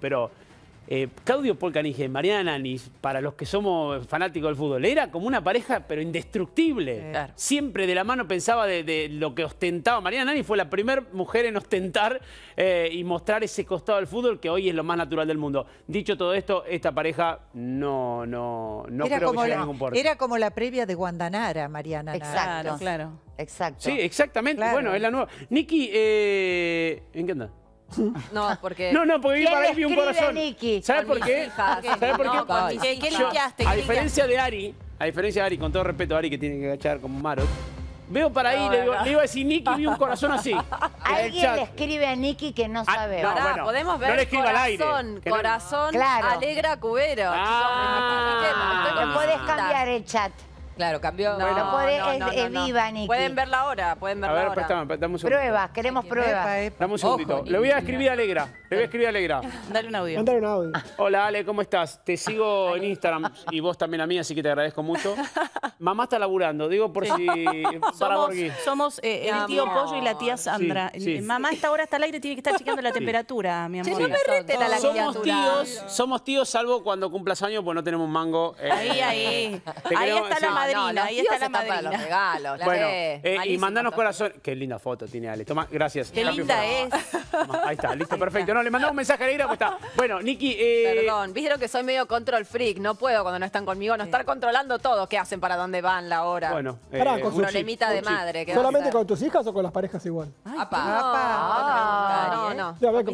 pero eh, Claudio Polcanige, Mariana ni para los que somos fanáticos del fútbol, era como una pareja, pero indestructible. Siempre de la mano pensaba de, lo que ostentaba. Mariana Nanis fue la primera mujer en ostentar eh, y mostrar ese costado del fútbol que hoy es lo más natural del mundo. Dicho todo esto, esta pareja no, no, no creo que ningún puerto. Era como la previa de Guandanara, Mariana Exacto, claro. Exacto. Sí, exactamente. Bueno, es la nueva. Nicky, eh, ¿en qué anda? No, porque... No, no, porque vi para vi un corazón. ¿Sabes por qué? ¿Sabes por qué? ¿Qué, a diferencia de Ari, a diferencia de Ari, con todo respeto a Ari que tiene que agachar como maro, veo para ahí, le, digo- le iba a decir Nicky, vi un corazón así. Alguien le escribe a Nicky que no ah, sabe. no. Pará, podemos ver no le escriba al aire, corazón, corazón, alegra cubero. Ah. cambiar el chat. Claro, cambió. No, puede, no, no, es, viva, Niki. Pueden verla ahora, pueden verla A ver, ahora. dame un Pruebas, queremos pruebas. Dame un segundito. Le voy a escribir a Alegra. Le voy a escribir a Alegra. Dale un audio. Dale un audio. Hola, Ale, ¿cómo estás? Te sigo en Instagram y vos también a mí, así que te agradezco mucho. Mamá está laburando, digo por si... Para somos somos eh, el tío Pollo y la tía Sandra. Eh, mamá está ahora está al aire, tiene que estar chequeando la temperatura, mi amor. no me somos tíos, somos tíos, salvo cuando cumplas años, pues no tenemos mango. Eh. ahí, ahí. Ahí está la madre no, ahí está la los regalos, bueno, y mandanos corazón. Qué linda foto tiene Ale. Toma, gracias. Qué linda es. Ahí está, listo, perfecto. No, le mandamos un mensaje a cómo está. Bueno, Niki. Eh... Perdón, vieron que soy medio control freak. No puedo cuando no están conmigo no estar controlando todo. ¿Qué hacen? ¿Para dónde van? La hora. Bueno, con problemita de madre. ¿Solamente con tus hijas o con las parejas igual? Ay, papá. no, no. no.